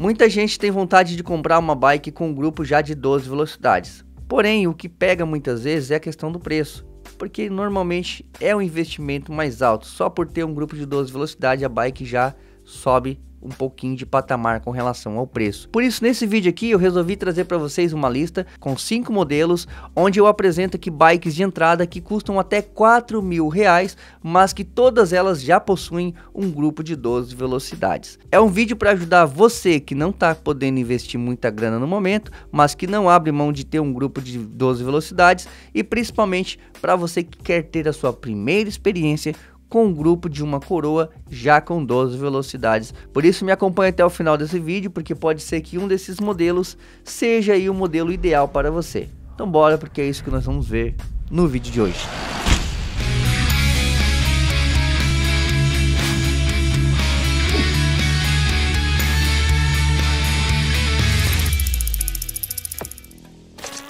Muita gente tem vontade de comprar uma bike com um grupo já de 12 velocidades. Porém, o que pega muitas vezes é a questão do preço, porque normalmente é um investimento mais alto. Só por ter um grupo de 12 velocidades, a bike já sobe um pouquinho de patamar com relação ao preço. Por isso, nesse vídeo aqui, eu resolvi trazer para vocês uma lista com cinco modelos, onde eu apresento aqui bikes de entrada que custam até 4 mil reais, mas que todas elas já possuem um grupo de 12 velocidades. É um vídeo para ajudar você que não está podendo investir muita grana no momento, mas que não abre mão de ter um grupo de 12 velocidades e principalmente para você que quer ter a sua primeira experiência com um grupo de uma coroa já com 12 velocidades. Por isso me acompanhe até o final desse vídeo, porque pode ser que um desses modelos seja aí o modelo ideal para você. Então bora, porque é isso que nós vamos ver no vídeo de hoje.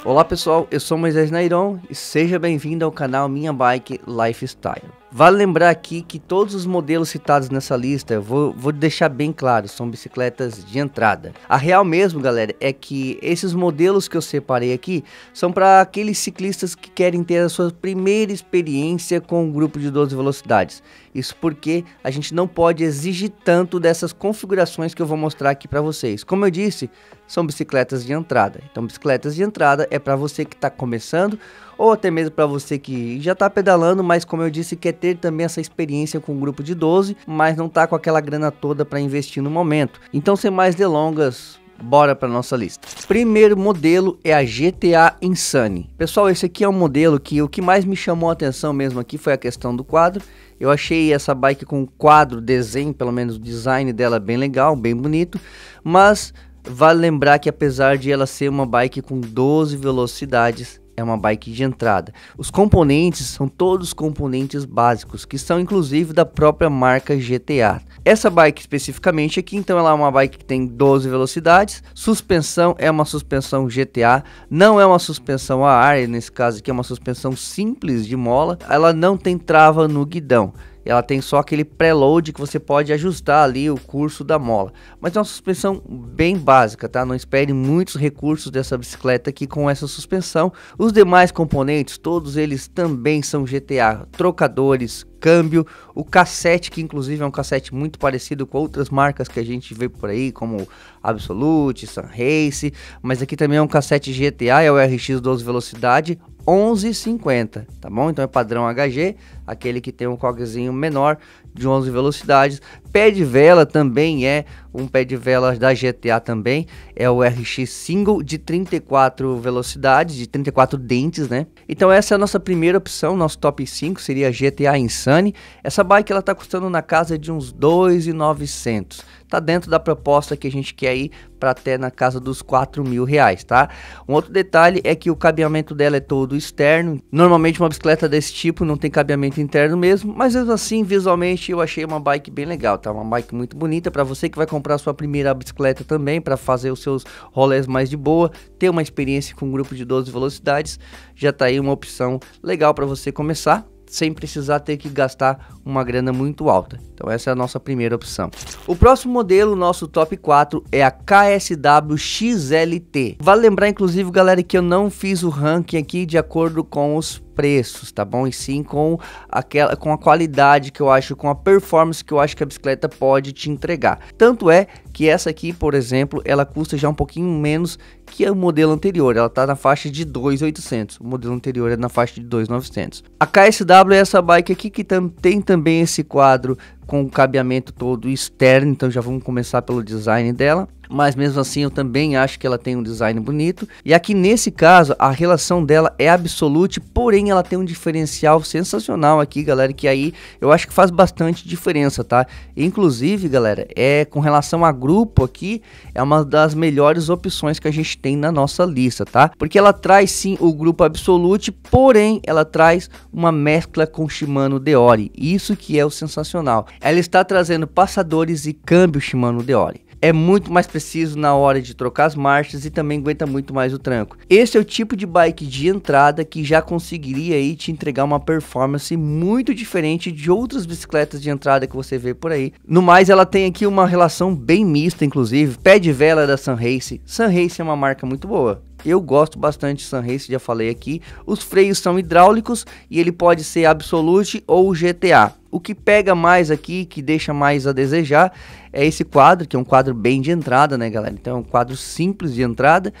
Olá pessoal, eu sou Moisés Nairon e seja bem-vindo ao canal Minha Bike Lifestyle. Vale lembrar aqui que todos os modelos citados nessa lista, vou, vou deixar bem claro, são bicicletas de entrada. A real mesmo, galera, é que esses modelos que eu separei aqui são para aqueles ciclistas que querem ter a sua primeira experiência com um grupo de 12 velocidades. Isso porque a gente não pode exigir tanto dessas configurações que eu vou mostrar aqui para vocês. Como eu disse, são bicicletas de entrada. Então, bicicletas de entrada é para você que está começando ou até mesmo para você que já está pedalando, mas como eu disse, quer ter também essa experiência com um grupo de 12, mas não está com aquela grana toda para investir no momento. Então, sem mais delongas, Bora para nossa lista. Primeiro modelo é a GTA Insane. Pessoal, esse aqui é um modelo que o que mais me chamou a atenção mesmo aqui foi a questão do quadro. Eu achei essa bike com quadro, desenho, pelo menos o design dela bem legal, bem bonito, mas vale lembrar que apesar de ela ser uma bike com 12 velocidades, é uma bike de entrada. Os componentes são todos componentes básicos, que são inclusive da própria marca GTA. Essa bike especificamente aqui, então ela é uma bike que tem 12 velocidades, suspensão é uma suspensão GTA, não é uma suspensão a ar, nesse caso aqui é uma suspensão simples de mola, ela não tem trava no guidão ela tem só aquele preload que você pode ajustar ali o curso da mola. Mas é uma suspensão bem básica, tá? Não espere muitos recursos dessa bicicleta aqui com essa suspensão. Os demais componentes, todos eles também são GTA, trocadores, câmbio, o cassete, que inclusive é um cassete muito parecido com outras marcas que a gente vê por aí, como Absolute, Sun Race, mas aqui também é um cassete GTA, é o RX 12 velocidade 11,50, tá bom? Então é padrão HG, aquele que tem um coquezinho menor de 11 velocidades. Pé de vela também é um pé de velas da GTA também, é o RX Single de 34 velocidades, de 34 dentes, né? Então essa é a nossa primeira opção, nosso top 5 seria a GTA Insane. Essa bike ela tá custando na casa de uns 2,900 tá dentro da proposta que a gente quer aí para até na casa dos 4 mil reais, tá? Um outro detalhe é que o cabeamento dela é todo externo. Normalmente uma bicicleta desse tipo não tem cabeamento interno mesmo, mas mesmo assim visualmente eu achei uma bike bem legal, tá? Uma bike muito bonita para você que vai comprar sua primeira bicicleta também para fazer os seus rolês mais de boa, ter uma experiência com um grupo de 12 velocidades, já tá aí uma opção legal para você começar sem precisar ter que gastar uma grana muito alta. Então essa é a nossa primeira opção. O próximo modelo, nosso top 4, é a KSW XLT. Vale lembrar inclusive, galera, que eu não fiz o ranking aqui de acordo com os preços, tá bom? E sim com aquela com a qualidade que eu acho, com a performance que eu acho que a bicicleta pode te entregar. Tanto é que essa aqui, por exemplo, ela custa já um pouquinho menos que o modelo anterior, ela tá na faixa de 2.800. O modelo anterior é na faixa de 2.900. A KSW é essa bike aqui que tam, tem também esse quadro com o cabeamento todo externo, então já vamos começar pelo design dela mas mesmo assim eu também acho que ela tem um design bonito. E aqui nesse caso, a relação dela é absolute, porém ela tem um diferencial sensacional aqui, galera, que aí eu acho que faz bastante diferença, tá? Inclusive, galera, é com relação a grupo aqui, é uma das melhores opções que a gente tem na nossa lista, tá? Porque ela traz sim o grupo absolute, porém ela traz uma mescla com Shimano Deore. Isso que é o sensacional. Ela está trazendo passadores e câmbio Shimano Deore é muito mais preciso na hora de trocar as marchas e também aguenta muito mais o tranco. Esse é o tipo de bike de entrada que já conseguiria aí te entregar uma performance muito diferente de outras bicicletas de entrada que você vê por aí. No mais, ela tem aqui uma relação bem mista, inclusive. Pé de vela da Sun Race. Sun Race é uma marca muito boa. Eu gosto bastante de Sun Race, já falei aqui. Os freios são hidráulicos e ele pode ser Absolute ou GTA. O que pega mais aqui, que deixa mais a desejar, é esse quadro, que é um quadro bem de entrada, né, galera? Então é um quadro simples de entrada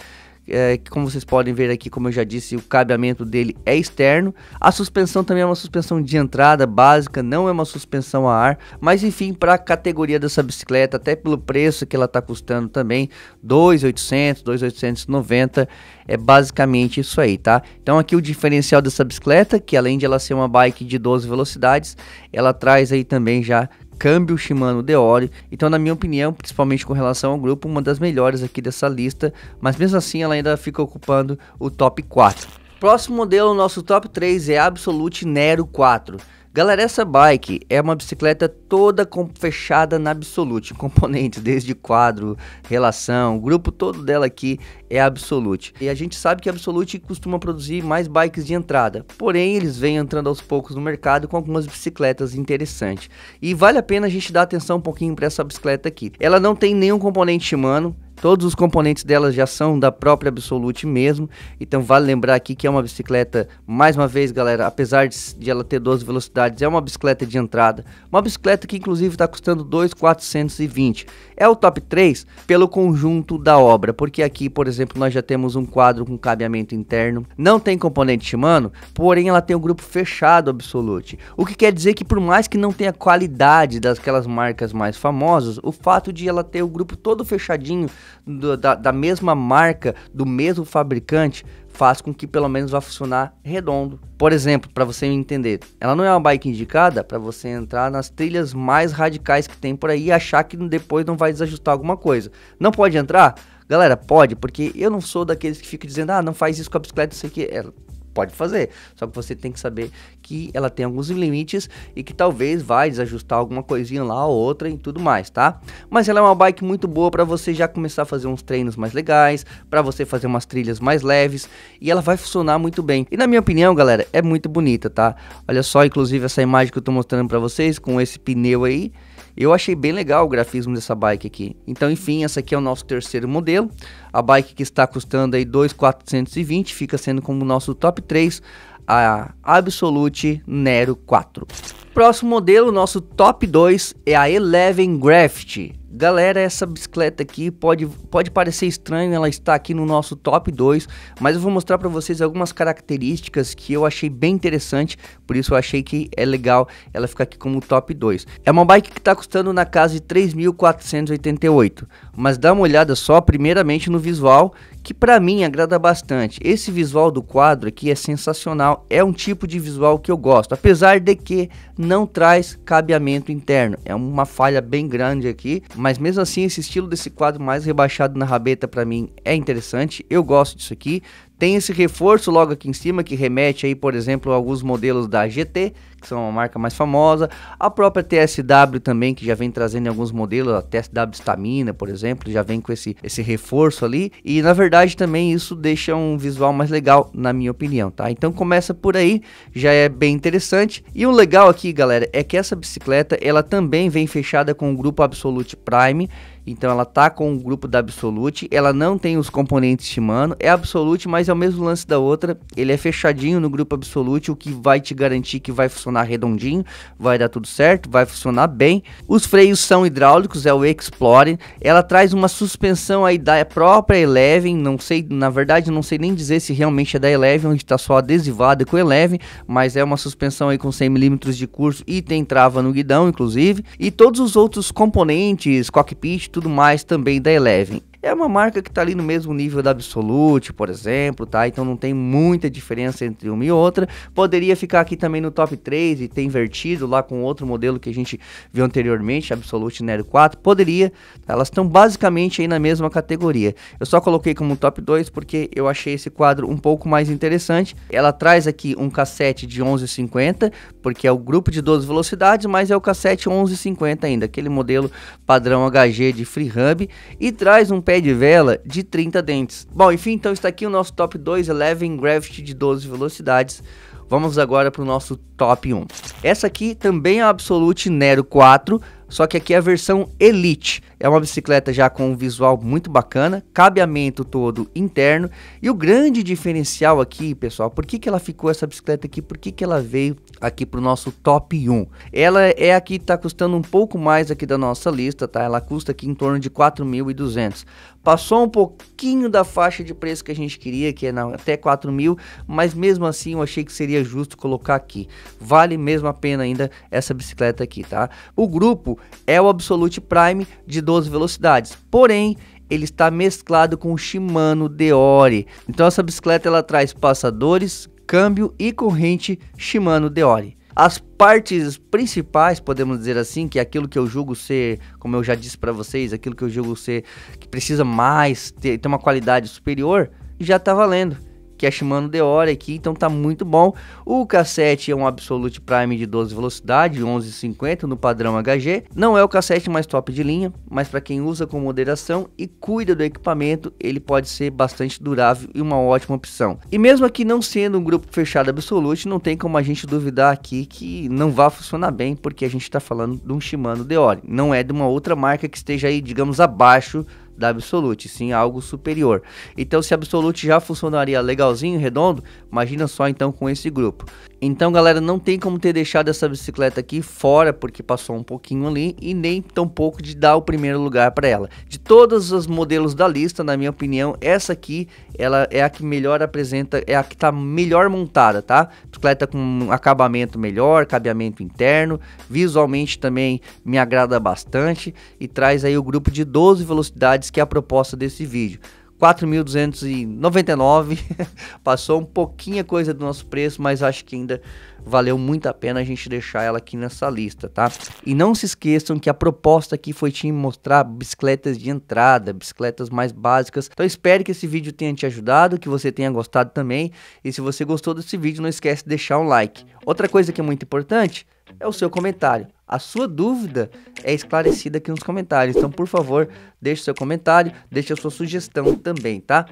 é, como vocês podem ver aqui, como eu já disse, o cabeamento dele é externo. A suspensão também é uma suspensão de entrada básica, não é uma suspensão a ar, mas enfim, para a categoria dessa bicicleta, até pelo preço que ela está custando também, 2.800, 2.890, é basicamente isso aí, tá? Então aqui o diferencial dessa bicicleta, que além de ela ser uma bike de 12 velocidades, ela traz aí também já câmbio Shimano Deore. Então, na minha opinião, principalmente com relação ao grupo, uma das melhores aqui dessa lista, mas mesmo assim ela ainda fica ocupando o top 4. Próximo modelo, nosso top 3 é Absolute Nero 4. Galera, essa bike é uma bicicleta toda fechada na Absolute, componentes desde quadro, relação, o grupo todo dela aqui é Absolute. E a gente sabe que a Absolute costuma produzir mais bikes de entrada, porém eles vêm entrando aos poucos no mercado com algumas bicicletas interessantes. E vale a pena a gente dar atenção um pouquinho para essa bicicleta aqui. Ela não tem nenhum componente Shimano, Todos os componentes dela já são da própria Absolute mesmo. Então vale lembrar aqui que é uma bicicleta, mais uma vez, galera, apesar de, de ela ter 12 velocidades, é uma bicicleta de entrada. Uma bicicleta que inclusive está custando 2,420. É o top 3 pelo conjunto da obra, porque aqui, por exemplo, nós já temos um quadro com cabeamento interno. Não tem componente Shimano, porém ela tem um grupo fechado Absolute. O que quer dizer que por mais que não tenha qualidade das aquelas marcas mais famosas, o fato de ela ter o grupo todo fechadinho do, da, da mesma marca, do mesmo fabricante, faz com que pelo menos vá funcionar redondo. Por exemplo, para você entender, ela não é uma bike indicada para você entrar nas trilhas mais radicais que tem por aí e achar que depois não vai desajustar alguma coisa. Não pode entrar? Galera, pode, porque eu não sou daqueles que ficam dizendo, ah, não faz isso com a bicicleta, sei que É, pode fazer. Só que você tem que saber que ela tem alguns limites e que talvez vai desajustar alguma coisinha lá ou outra e tudo mais, tá? Mas ela é uma bike muito boa para você já começar a fazer uns treinos mais legais, para você fazer umas trilhas mais leves e ela vai funcionar muito bem. E na minha opinião, galera, é muito bonita, tá? Olha só, inclusive essa imagem que eu tô mostrando para vocês com esse pneu aí eu achei bem legal o grafismo dessa bike aqui. Então, enfim, essa aqui é o nosso terceiro modelo. A bike que está custando aí 2,420 fica sendo como nosso top 3 a Absolute Nero 4. Próximo modelo, nosso top 2 é a Eleven Graft. Galera, essa bicicleta aqui pode, pode parecer estranho, ela está aqui no nosso top 2, mas eu vou mostrar para vocês algumas características que eu achei bem interessante, por isso eu achei que é legal ela ficar aqui como top 2. É uma bike que está custando na casa de 3.488, mas dá uma olhada só primeiramente no visual, que para mim agrada bastante. Esse visual do quadro aqui é sensacional, é um tipo de visual que eu gosto, apesar de que não traz cabeamento interno, é uma falha bem grande aqui, mas mesmo assim, esse estilo desse quadro mais rebaixado na rabeta para mim é interessante. Eu gosto disso aqui. Tem esse reforço logo aqui em cima que remete aí, por exemplo, a alguns modelos da GT, que são uma marca mais famosa, a própria TSW também, que já vem trazendo alguns modelos, a TSW Stamina, por exemplo, já vem com esse, esse reforço ali, e na verdade também isso deixa um visual mais legal, na minha opinião, tá? Então começa por aí, já é bem interessante, e o legal aqui, galera, é que essa bicicleta, ela também vem fechada com o grupo Absolute Prime, então ela tá com o grupo da Absolute, ela não tem os componentes Shimano, é Absolute, mas é o mesmo lance da outra, ele é fechadinho no grupo Absolute, o que vai te garantir que vai funcionar redondinho, vai dar tudo certo, vai funcionar bem. Os freios são hidráulicos, é o Explore, ela traz uma suspensão aí da própria Eleven, não sei, na verdade não sei nem dizer se realmente é da Eleven, onde tá só adesivada com Eleven, mas é uma suspensão aí com 100mm de curso e tem trava no guidão, inclusive, e todos os outros componentes, cockpit, tudo mais também da Eleven. É uma marca que está ali no mesmo nível da Absolute, por exemplo, tá? Então não tem muita diferença entre uma e outra. Poderia ficar aqui também no top 3 e ter invertido lá com outro modelo que a gente viu anteriormente, Absolute Nero 4. Poderia, tá? elas estão basicamente aí na mesma categoria. Eu só coloquei como top 2 porque eu achei esse quadro um pouco mais interessante. Ela traz aqui um cassete de 11,50, porque é o grupo de 12 velocidades, mas é o cassete 11,50 ainda, aquele modelo padrão HG de Free Hub, e traz um pé de vela de 30 dentes. Bom, enfim, então está aqui o nosso top 2 Eleven Gravity de 12 velocidades. Vamos agora para o nosso top 1. Essa aqui também é a Absolute Nero 4, só que aqui é a versão Elite. É uma bicicleta já com um visual muito bacana, cabeamento todo interno. E o grande diferencial aqui, pessoal, por que, que ela ficou essa bicicleta aqui? Por que, que ela veio aqui para o nosso top 1? Ela é aqui está custando um pouco mais aqui da nossa lista, tá? Ela custa aqui em torno de 4.200. Passou um pouquinho da faixa de preço que a gente queria, que é na, até 4 mil, mas mesmo assim eu achei que seria justo colocar aqui. Vale mesmo a pena ainda essa bicicleta aqui, tá? O grupo é o Absolute Prime de 12 velocidades. Porém, ele está mesclado com o Shimano Deore. Então essa bicicleta ela traz passadores, câmbio e corrente Shimano Deore. As partes principais, podemos dizer assim, que é aquilo que eu julgo ser, como eu já disse para vocês, aquilo que eu julgo ser que precisa mais ter, ter uma qualidade superior, já está valendo que é a Shimano Deore aqui, então tá muito bom. O cassete é um Absolute Prime de 12 velocidade, 11.50 no padrão HG. Não é o cassete mais top de linha, mas para quem usa com moderação e cuida do equipamento, ele pode ser bastante durável e uma ótima opção. E mesmo aqui não sendo um grupo fechado Absolute, não tem como a gente duvidar aqui que não vai funcionar bem, porque a gente está falando de um Shimano Deore, não é de uma outra marca que esteja aí, digamos, abaixo da Absolute, sim algo superior. Então, se a Absolute já funcionaria legalzinho, redondo, imagina só então com esse grupo. Então, galera, não tem como ter deixado essa bicicleta aqui fora, porque passou um pouquinho ali, e nem tampouco de dar o primeiro lugar para ela. De todos os modelos da lista, na minha opinião, essa aqui ela é a que melhor apresenta, é a que está melhor montada, tá? Bicicleta com acabamento melhor, cabeamento interno, visualmente também me agrada bastante e traz aí o grupo de 12 velocidades que é a proposta desse vídeo. 4.299, passou um pouquinho a coisa do nosso preço, mas acho que ainda valeu muito a pena a gente deixar ela aqui nessa lista, tá? E não se esqueçam que a proposta aqui foi te mostrar bicicletas de entrada, bicicletas mais básicas. Então espero que esse vídeo tenha te ajudado, que você tenha gostado também. E se você gostou desse vídeo, não esquece de deixar um like. Outra coisa que é muito importante é o seu comentário. A sua dúvida é esclarecida aqui nos comentários. Então, por favor, deixe seu comentário, deixe a sua sugestão também, tá?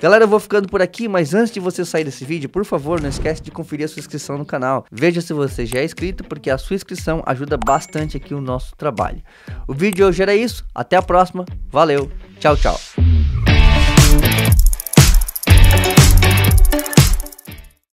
Galera, eu vou ficando por aqui, mas antes de você sair desse vídeo, por favor, não esquece de conferir a sua inscrição no canal. Veja se você já é inscrito, porque a sua inscrição ajuda bastante aqui o nosso trabalho. O vídeo de hoje era isso. Até a próxima. Valeu. Tchau, tchau.